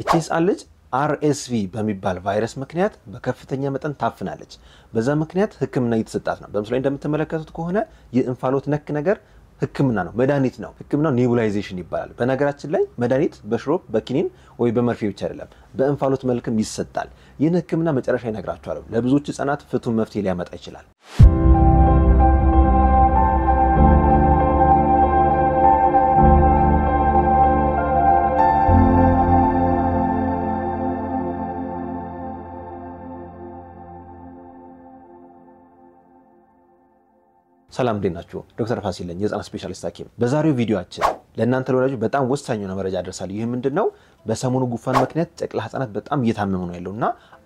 ይቺ ህፃን ልጅ አርኤስቪ በሚባል ቫይረስ ምክንያት በከፍተኛ መጠን ታፍናለች። በዛ ምክንያት ህክምና እየተሰጣት ነው። በምስሉ ላይ እንደምትመለከቱት ከሆነ የእንፋሎት ነክ ነገር ህክምና ነው፣ መድኃኒት ነው። ህክምናው ኔቡላይዜሽን ይባላል። በነገራችን ላይ መድኃኒት በሽሮፕ በኪኒን ወይ በመርፌ ብቻ አይደለም፣ በእንፋሎት መልክም ይሰጣል። ይህን ህክምና መጨረሻ ይነግራቸዋለሁ። ለብዙዎች ህጻናት ፍቱን መፍትሄ ሊያመጣ ይችላል። ሰላም እንዴት ናችሁ? ዶክተር ፋሲል ነኝ የህፃናት ስፔሻሊስት ሐኪም። በዛሬው ቪዲዮችን ለእናንተ ለወላጆች በጣም ወሳኝ የሆነ መረጃ አደርሳለሁ። ይህ ምንድን ነው? በሰሞኑ ጉንፋን ምክንያት ጨቅላ ህፃናት በጣም እየታመሙ ነው ያለው እና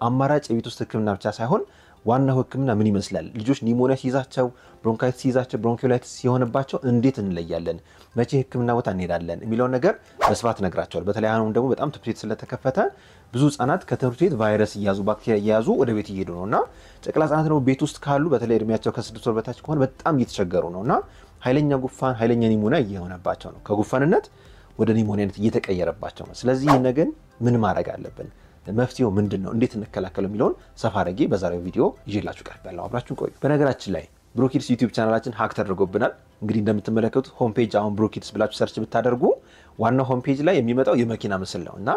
አማራጭ የቤት ውስጥ ህክምና ብቻ ሳይሆን ዋናው ህክምና ምን ይመስላል? ልጆች ኒሞኒያ ሲይዛቸው፣ ብሮንካይት ሲይዛቸው፣ ብሮንኪላይትስ ሲሆንባቸው እንዴት እንለያለን? መቼ ህክምና ቦታ እንሄዳለን? የሚለውን ነገር በስፋት ነግራቸዋል። በተለይ አሁን ደግሞ በጣም ትምህርት ቤት ስለተከፈተ ብዙ ህጻናት ከትምህርት ቤት ቫይረስ እያዙ ባክቴሪያ እያያዙ ወደ ቤት እየሄዱ ነው እና ጨቅላ ህጻናት ደግሞ ቤት ውስጥ ካሉ በተለይ እድሜያቸው ከስድስት ወር በታች ከሆነ በጣም እየተቸገሩ ነው እና ኃይለኛ ጉፋን፣ ኃይለኛ ኒሞኒያ እየሆነባቸው ነው። ከጉፋንነት ወደ ኒሞኒያነት እየተቀየረባቸው ነው። ስለዚህ ይህን ግን ምን ማድረግ አለብን? መፍትሄው ምንድን ነው፣ እንዴት እንከላከለው የሚለውን ሰፋ አድርጌ በዛሬው ቪዲዮ ይዤላችሁ ቀርቤያለሁ። አብራችሁን ቆዩ። በነገራችን ላይ ብሮኪድስ ዩቲዩብ ቻናላችን ሀክ ተደርጎብናል። እንግዲህ እንደምትመለከቱት ሆምፔጅ አሁን ብሮኪድስ ብላችሁ ሰርች ብታደርጉ ዋናው ሆምፔጅ ላይ የሚመጣው የመኪና ምስል ነው እና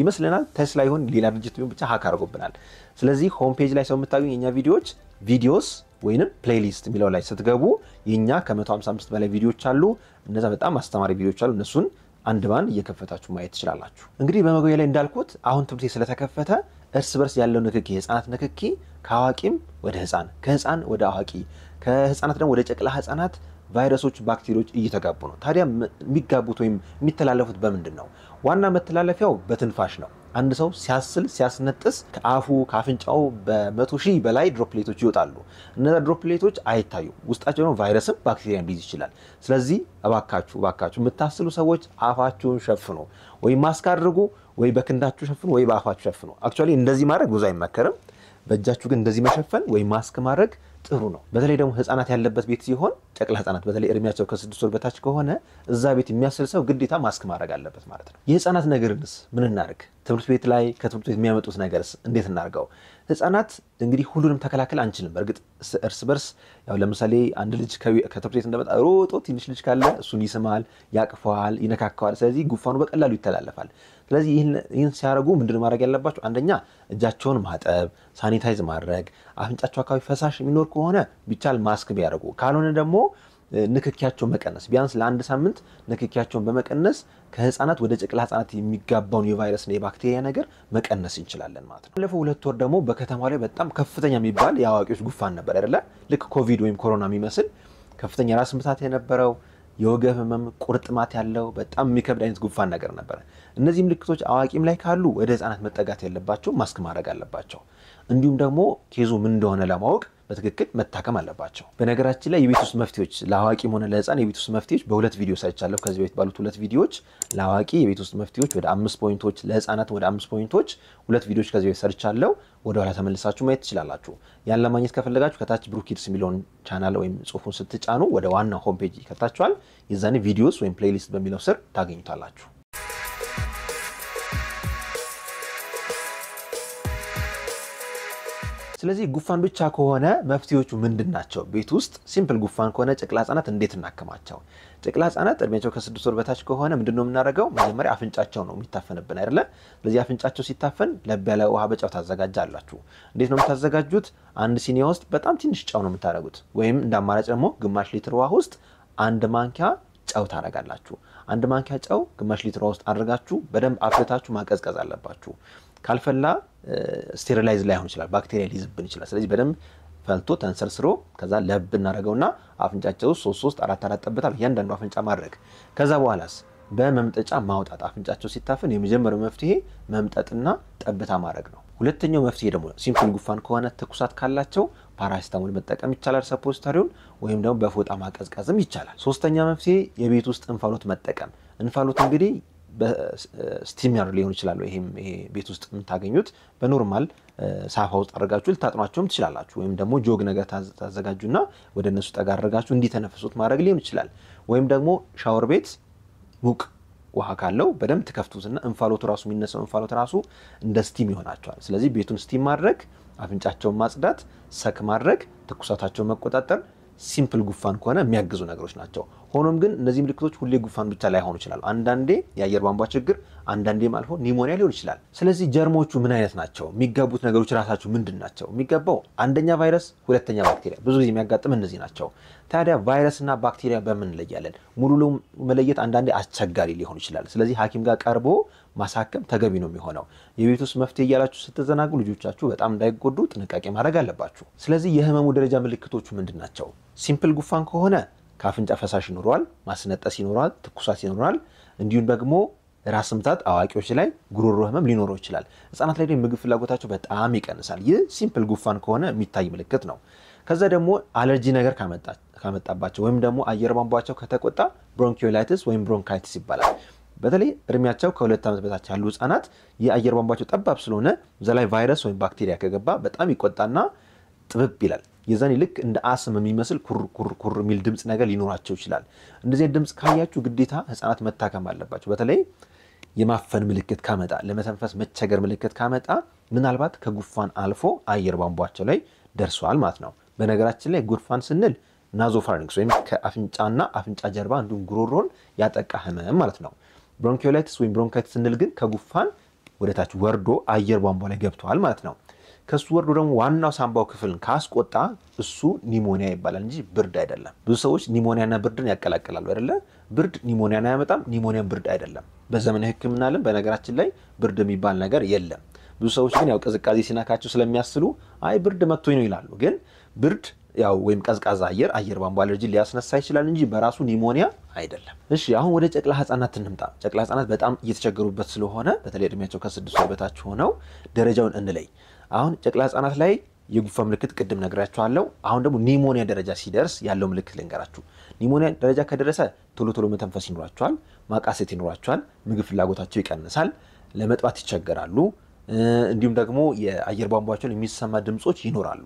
ይመስለናል ቴስላ ይሁን ሌላ ድርጅት ቢሆን ብቻ ሀክ አድርጎብናል። ስለዚህ ሆምፔጅ ላይ ሰው የምታገኙ የኛ ቪዲዮዎች ቪዲዮስ ወይንም ፕሌሊስት የሚለው ላይ ስትገቡ የእኛ ከ155 በላይ ቪዲዮዎች አሉ። እነዛ በጣም አስተማሪ ቪዲዮዎች አሉ። እነሱን አንድ ባንድ እየከፈታችሁ ማየት ትችላላችሁ። እንግዲህ በመግቢያ ላይ እንዳልኩት አሁን ትምህርት ቤት ስለተከፈተ እርስ በርስ ያለው ንክኪ የህፃናት ንክኪ ከአዋቂም ወደ ህፃን፣ ከህፃን ወደ አዋቂ፣ ከህፃናት ደግሞ ወደ ጨቅላ ህፃናት ቫይረሶች፣ ባክቴሪዎች እየተጋቡ ነው። ታዲያ የሚጋቡት ወይም የሚተላለፉት በምንድን ነው? ዋና መተላለፊያው በትንፋሽ ነው። አንድ ሰው ሲያስል ሲያስነጥስ ከአፉ ከአፍንጫው በመቶ ሺህ በላይ ድሮፕሌቶች ይወጣሉ። እነዛ ድሮፕሌቶች አይታዩ ውስጣቸው ደግሞ ቫይረስም ባክቴሪያም ሊይዝ ይችላል። ስለዚህ እባካችሁ እባካችሁ የምታስሉ ሰዎች አፋችሁን ሸፍኑ፣ ወይ ማስክ አድርጉ፣ ወይ በክንዳችሁ ሸፍኑ፣ ወይ በአፋችሁ ሸፍኑ። አክቹዋሊ እንደዚህ ማድረግ ብዙ አይመከርም። በእጃችሁ ግን እንደዚህ መሸፈን ወይ ማስክ ማድረግ ጥሩ ነው። በተለይ ደግሞ ህጻናት ያለበት ቤት ሲሆን ጨቅላ ህጻናት በተለይ እድሜያቸው ከስድስት ወር በታች ከሆነ እዛ ቤት የሚያስል ሰው ግዴታ ማስክ ማድረግ አለበት ማለት ነው። የህፃናት ነገርንስ ምን እናርግ? ትምህርት ቤት ላይ ከትምህርት ቤት የሚያመጡት ነገርስ እንዴት እናርገው? ህጻናት እንግዲህ ሁሉንም ተከላከል አንችልም። በእርግጥ እርስ በርስ ያው ለምሳሌ አንድ ልጅ ከትምህርት ቤት እንደመጣ ሮጦ ትንሽ ልጅ ካለ እሱን ይስማል፣ ያቅፈዋል፣ ይነካከዋል። ስለዚህ ጉንፋኑ በቀላሉ ይተላለፋል። ስለዚህ ይህን ሲያደርጉ ምንድን ማድረግ ያለባቸው? አንደኛ እጃቸውን ማጠብ፣ ሳኒታይዝ ማድረግ፣ አፍንጫቸው አካባቢ ፈሳሽ የሚኖር ከሆነ ቢቻል ማስክ ቢያደርጉ ካልሆነ ደግሞ ንክኪያቸውን መቀነስ ቢያንስ ለአንድ ሳምንት ንክኪያቸውን በመቀነስ ከህፃናት ወደ ጨቅላ ህፃናት የሚጋባውን የቫይረስና የባክቴሪያ ነገር መቀነስ እንችላለን ማለት ነው። ባለፈው ሁለት ወር ደግሞ በከተማ ላይ በጣም ከፍተኛ የሚባል የአዋቂዎች ጉፋን ነበር አይደለ? ልክ ኮቪድ ወይም ኮሮና የሚመስል ከፍተኛ ራስ ምታት የነበረው የወገብ ህመም፣ ቁርጥማት ያለው በጣም የሚከብድ አይነት ጉፋን ነገር ነበረ። እነዚህ ምልክቶች አዋቂም ላይ ካሉ ወደ ህፃናት መጠጋት የለባቸው፣ ማስክ ማድረግ አለባቸው። እንዲሁም ደግሞ ኬዙ ምን እንደሆነ ለማወቅ በትክክል መታከም አለባቸው። በነገራችን ላይ የቤት ውስጥ መፍትሄዎች ለአዋቂም ሆነ ለህፃን የቤት ውስጥ መፍትሄዎች በሁለት ቪዲዮ ሳይቻለሁ ከዚህ በፊት ባሉት ሁለት ቪዲዮዎች ለአዋቂ የቤት ውስጥ መፍትሄዎች ወደ አምስት ፖይንቶች፣ ለህፃናት ወደ አምስት ፖይንቶች ሁለት ቪዲዮዎች ከዚህ በፊት ሰርቻለሁ። ወደኋላ ተመልሳችሁ ማየት ትችላላችሁ። ያን ለማግኘት ከፈለጋችሁ ከታች ብሩኪድስ የሚለውን ቻናል ወይም ጽሁፉን ስትጫኑ ወደ ዋና ሆምፔጅ ይከታችኋል። የዛኔ ቪዲዮስ ወይም ፕሌይሊስት በሚለው ስር ታገኙታላችሁ። ስለዚህ ጉፋን ብቻ ከሆነ መፍትሄዎቹ ምንድን ናቸው? ቤት ውስጥ ሲምፕል ጉፋን ከሆነ ጨቅላ ህጻናት እንዴት እናክማቸው? ጨቅላ ህጻናት እድሜያቸው ከስድስት ወር በታች ከሆነ ምንድን ነው የምናደርገው? መጀመሪያ አፍንጫቸው ነው የሚታፈንብን አይደለ? ስለዚህ አፍንጫቸው ሲታፈን ለብ ያለ ውሃ በጨው ታዘጋጃላችሁ። እንዴት ነው የምታዘጋጁት? አንድ ሲኒ ውስጥ በጣም ትንሽ ጨው ነው የምታደርጉት፣ ወይም እንደ አማራጭ ደግሞ ግማሽ ሊትር ውሃ ውስጥ አንድ ማንኪያ ጨው ታደርጋላችሁ። አንድ ማንኪያ ጨው ግማሽ ሊትር ውስጥ አድርጋችሁ በደንብ አፍልታችሁ ማቀዝቀዝ አለባችሁ። ካልፈላ ስቴሪላይዝ ላይሆን ይችላል፣ ባክቴሪያ ሊዝብን ይችላል። ስለዚህ በደንብ ፈልቶ ተንሰርስሮ ከዛ ለብ ና አፍንጫቸው ውስጥ ሶስት ሶስት አራት አራት ጠብታል እያንዳንዱ አፍንጫ ማድረግ። ከዛ በኋላስ በመምጠጫ ማውጣት። አፍንጫቸው ሲታፍን የመጀመሪያው መፍትሄ መምጠጥና ጠብታ ማድረግ ነው። ሁለተኛው መፍትሄ ደግሞ ሲምፕል ጉፋን ከሆነ ትኩሳት ካላቸው ፓራሲታሞል መጠቀም ይቻላል፣ ሰፖስተሪውን ወይም ደግሞ በፎጣ ማቀዝቀዝም ይቻላል። ሶስተኛ መፍትሄ የቤት ውስጥ እንፋሎት መጠቀም። እንፋሎት እንግዲህ በስቲሚያር ሊሆን ይችላል። ይሄም ይሄ ቤት ውስጥ የምታገኙት በኖርማል ሳፋ ውስጥ አድርጋችሁ ልታጥኗቸውም ትችላላችሁ። ወይም ደግሞ ጆግ ነገር ታዘጋጁና ወደ እነሱ ጠጋ አድርጋችሁ እንዲተነፍሱት ማድረግ ሊሆን ይችላል። ወይም ደግሞ ሻወር ቤት ሙቅ ውሃ ካለው በደንብ ትከፍቱትና እንፋሎቱ ራሱ የሚነሳው እንፋሎት ራሱ እንደ ስቲም ይሆናቸዋል። ስለዚህ ቤቱን ስቲም ማድረግ፣ አፍንጫቸውን ማጽዳት፣ ሰክ ማድረግ፣ ትኩሳታቸውን መቆጣጠር ሲምፕል ጉፋን ከሆነ የሚያግዙ ነገሮች ናቸው። ሆኖም ግን እነዚህ ምልክቶች ሁሌ ጉንፋን ብቻ ላይሆኑ ይችላሉ። አንዳንዴ የአየር ቧንቧ ችግር፣ አንዳንዴም አልፎ ኒሞኒያ ሊሆን ይችላል። ስለዚህ ጀርሞቹ ምን አይነት ናቸው? የሚጋቡት ነገሮች ራሳቸው ምንድን ናቸው? የሚገባው አንደኛ ቫይረስ፣ ሁለተኛ ባክቴሪያ። ብዙ ጊዜ የሚያጋጥም እነዚህ ናቸው። ታዲያ ቫይረስና ባክቴሪያ በምን እንለያለን? ሙሉ መለየት አንዳንዴ አስቸጋሪ ሊሆን ይችላል። ስለዚህ ሐኪም ጋር ቀርቦ ማሳከም ተገቢ ነው የሚሆነው። የቤት ውስጥ መፍትሄ እያላችሁ ስትዘናጉ ልጆቻችሁ በጣም እንዳይጎዱ ጥንቃቄ ማድረግ አለባችሁ። ስለዚህ የህመሙ ደረጃ ምልክቶቹ ምንድን ናቸው? ሲምፕል ጉንፋን ከሆነ ከአፍንጫ ፈሳሽ ይኖረዋል፣ ማስነጠስ ይኖረዋል፣ ትኩሳት ይኖረዋል። እንዲሁም ደግሞ ራስ ምታት አዋቂዎች ላይ ጉሮሮ ህመም ሊኖረው ይችላል። ህጻናት ላይ ደግሞ ምግብ ፍላጎታቸው በጣም ይቀንሳል። ይህ ሲምፕል ጉፋን ከሆነ የሚታይ ምልክት ነው። ከዛ ደግሞ አለርጂ ነገር ካመጣባቸው ወይም ደግሞ አየር ቧንቧቸው ከተቆጣ ብሮንኪዮላይትስ ወይም ብሮንካይትስ ይባላል። በተለይ እድሜያቸው ከሁለት ዓመት በታች ያሉ ህጻናት የአየር ቧንቧቸው ጠባብ ስለሆነ ዘላይ ቫይረስ ወይም ባክቴሪያ ከገባ በጣም ይቆጣና ጥብብ ይላል። የዛኔ ልክ እንደ አስም የሚመስል ኩርኩርኩር የሚል ድምፅ ነገር ሊኖራቸው ይችላል። እንደዚህ ድምፅ ካያችሁ ግዴታ ህፃናት መታከም አለባቸው። በተለይ የማፈን ምልክት ካመጣ፣ ለመተንፈስ መቸገር ምልክት ካመጣ ምናልባት ከጉፋን አልፎ አየር ቧንቧቸው ላይ ደርሷል ማለት ነው። በነገራችን ላይ ጉርፋን ስንል ናዞፋሪንክስ ወይም ከአፍንጫና አፍንጫ ጀርባ እንዲሁም ጉሮሮን ያጠቃ ህመም ማለት ነው። ብሮንኪዮላይትስ ወይም ብሮንካይትስ ስንል ግን ከጉፋን ወደታች ወርዶ አየር ቧንቧ ላይ ገብተዋል ማለት ነው። ከሱ ወርዶ ደግሞ ዋናው ሳምባው ክፍልን ካስቆጣ እሱ ኒሞኒያ ይባላል እንጂ ብርድ አይደለም። ብዙ ሰዎች ኒሞኒያና ብርድን ያቀላቅላሉ አይደለ? ብርድ ኒሞኒያን አያመጣም፣ ኒሞኒያን ብርድ አይደለም። በዘመናዊ ሕክምና ልም በነገራችን ላይ ብርድ የሚባል ነገር የለም። ብዙ ሰዎች ግን ያው ቅዝቃዜ ሲናካቸው ስለሚያስሉ አይ ብርድ መጥቶኝ ነው ይላሉ። ግን ብርድ ያው ወይም ቀዝቃዛ አየር አየር ቧንቧ አለርጂ ሊያስነሳ ይችላል እንጂ በራሱ ኒሞኒያ አይደለም። እሺ አሁን ወደ ጨቅላ ህጻናት እንምጣ። ጨቅላ ህጻናት በጣም እየተቸገሩበት ስለሆነ በተለይ እድሜያቸው ከስድስት ወር በታች ሆነው ደረጃውን እንለይ። አሁን ጨቅላ ህጻናት ላይ የጉፋ ምልክት ቅድም ነግራችኋለሁ። አሁን ደግሞ ኒሞኒያ ደረጃ ሲደርስ ያለው ምልክት ልንገራችሁ። ኒሞኒያ ደረጃ ከደረሰ ቶሎ ቶሎ መተንፈስ ይኖራቸዋል፣ ማቃሰት ይኖራቸዋል፣ ምግብ ፍላጎታቸው ይቀንሳል፣ ለመጥባት ይቸገራሉ እንዲሁም ደግሞ የአየር ቧንቧቸውን የሚሰማ ድምፆች ይኖራሉ።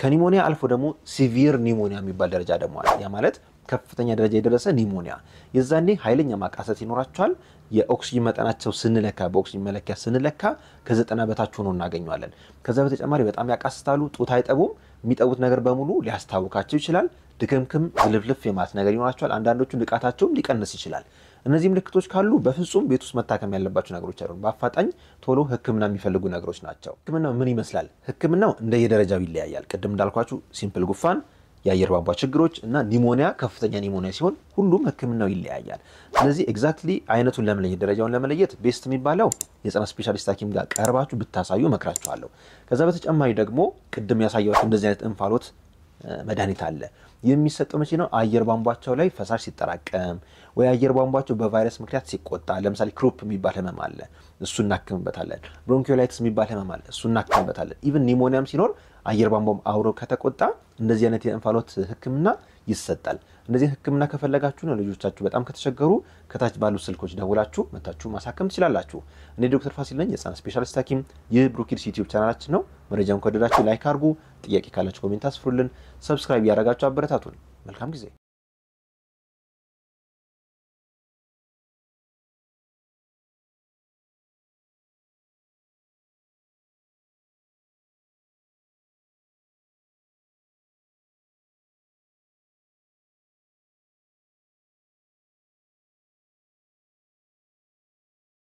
ከኒሞኒያ አልፎ ደግሞ ሲቪር ኒሞኒያ የሚባል ደረጃ ደግሞ አለ። ያ ማለት ከፍተኛ ደረጃ የደረሰ ኒሞኒያ፣ የዛኔ ኃይለኛ ማቃሰት ይኖራቸዋል። የኦክሲጅን መጠናቸው ስንለካ በኦክሲጅን መለኪያ ስንለካ ከዘጠና በታች ሆኖ እናገኘዋለን። ከዛ በተጨማሪ በጣም ያቃስታሉ። ጡት አይጠቡም። የሚጠቡት ነገር በሙሉ ሊያስታውካቸው ይችላል። ድክምክም ዝልፍልፍ የማለት ነገር ይኖራቸዋል። አንዳንዶቹ ንቃታቸውም ሊቀንስ ይችላል። እነዚህ ምልክቶች ካሉ በፍጹም ቤት ውስጥ መታከም ያለባቸው ነገሮች አይደሉም። በአፋጣኝ ቶሎ ህክምና የሚፈልጉ ነገሮች ናቸው። ህክምና ምን ይመስላል? ህክምናው እንደየደረጃው ይለያያል። ቅድም እንዳልኳችሁ ሲምፕል ጉፋን፣ የአየር ቧንቧ ችግሮች እና ኒሞኒያ ከፍተኛ ኒሞኒያ ሲሆን ሁሉም ህክምናው ይለያያል። ስለዚህ ኤግዛክትሊ አይነቱን ለመለየት ደረጃውን ለመለየት ቤስት የሚባለው የጽና ስፔሻሊስት ሐኪም ጋር ቀርባችሁ ብታሳዩ መክራችኋለሁ። ከዛ በተጨማሪ ደግሞ ቅድም ያሳየኋችሁ እንደዚህ አይነት እንፋሎት መድኃኒት አለ። የሚሰጠው መቼ ነው? አየር ቧንቧቸው ላይ ፈሳሽ ሲጠራቀም ወይ አየር ቧንቧቸው በቫይረስ ምክንያት ሲቆጣ፣ ለምሳሌ ክሮፕ የሚባል ህመም አለ፣ እሱ እናክምበታለን። ብሮንኪዮላይትስ የሚባል ህመም አለ፣ እሱ እናክምበታለን። ኢቨን ኒሞኒያም ሲኖር አየር ቧንቧም አብሮ ከተቆጣ እንደዚህ አይነት የእንፋሎት ህክምና ይሰጣል። እንደዚህ ህክምና ከፈለጋችሁ ነው ልጆቻችሁ በጣም ከተቸገሩ ከታች ባሉ ስልኮች ደውላችሁ መታችሁ ማሳከም ትችላላችሁ። እኔ ዶክተር ፋሲል ነኝ፣ የህፃናት ስፔሻሊስት ሐኪም። ይህ ብሩኪድስ ዩቲዩብ ቻናላችን ነው። መረጃውን ከወደዳችሁ ላይክ አድርጉ። ጥያቄ ካላችሁ ኮሜንት አስፍሩልን። ሰብስክራይብ ያደረጋችሁ አበረታቱን። መልካም ጊዜ